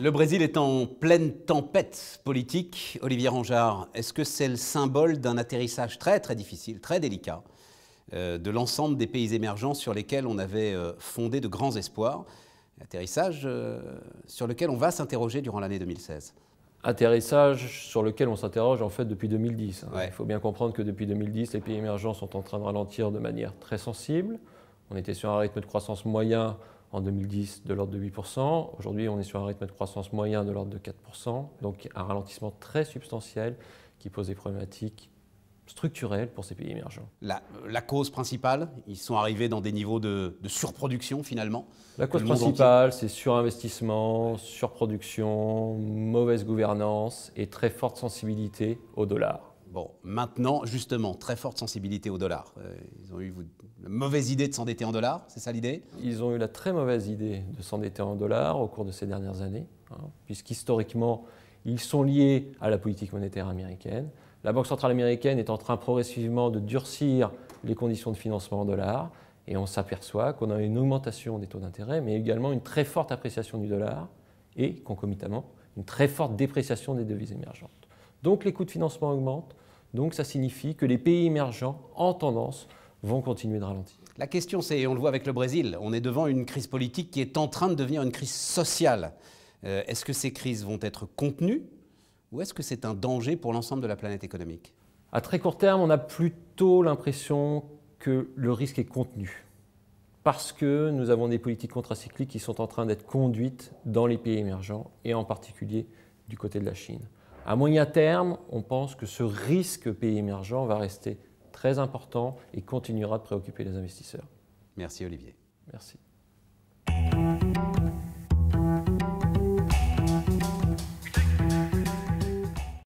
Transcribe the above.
Le Brésil est en pleine tempête politique. Olivier Rangard, est-ce que c'est le symbole d'un atterrissage très très difficile, très délicat euh, de l'ensemble des pays émergents sur lesquels on avait euh, fondé de grands espoirs Atterrissage euh, sur lequel on va s'interroger durant l'année 2016 atterrissage sur lequel on s'interroge en fait depuis 2010. Hein. Il faut bien comprendre que depuis 2010, les pays émergents sont en train de ralentir de manière très sensible. On était sur un rythme de croissance moyen en 2010 de l'ordre de 8%. Aujourd'hui, on est sur un rythme de croissance moyen de l'ordre de 4%, donc un ralentissement très substantiel qui pose des problématiques structurelles pour ces pays émergents. La, cause principale, ils sont arrivés dans des niveaux de surproduction finalement La cause principale, c'est surinvestissement, surproduction, mauvaise gouvernance et très forte sensibilité au dollar. Bon, maintenant, justement, très forte sensibilité au dollar. Euh, ils ont eu la mauvaise idée de s'endetter en dollars, c'est ça l'idée Ils ont eu la très mauvaise idée de s'endetter en dollars au cours de ces dernières années, hein, puisqu'historiquement, ils sont liés à la politique monétaire américaine. La Banque centrale américaine est en train progressivement de durcir les conditions de financement en dollars, et on s'aperçoit qu'on a une augmentation des taux d'intérêt, mais également une très forte appréciation du dollar, et concomitamment, une très forte dépréciation des devises émergentes. Donc les coûts de financement augmentent, donc ça signifie que les pays émergents, en tendance, vont continuer de ralentir. La question, c'est, on le voit avec le Brésil, on est devant une crise politique qui est en train de devenir une crise sociale. Euh, est-ce que ces crises vont être contenues ou est-ce que c'est un danger pour l'ensemble de la planète économique À très court terme, on a plutôt l'impression que le risque est contenu parce que nous avons des politiques contracycliques qui sont en train d'être conduites dans les pays émergents et en particulier du côté de la Chine. À moyen terme, on pense que ce risque pays émergent va rester très important et continuera de préoccuper les investisseurs. Merci Olivier. Merci.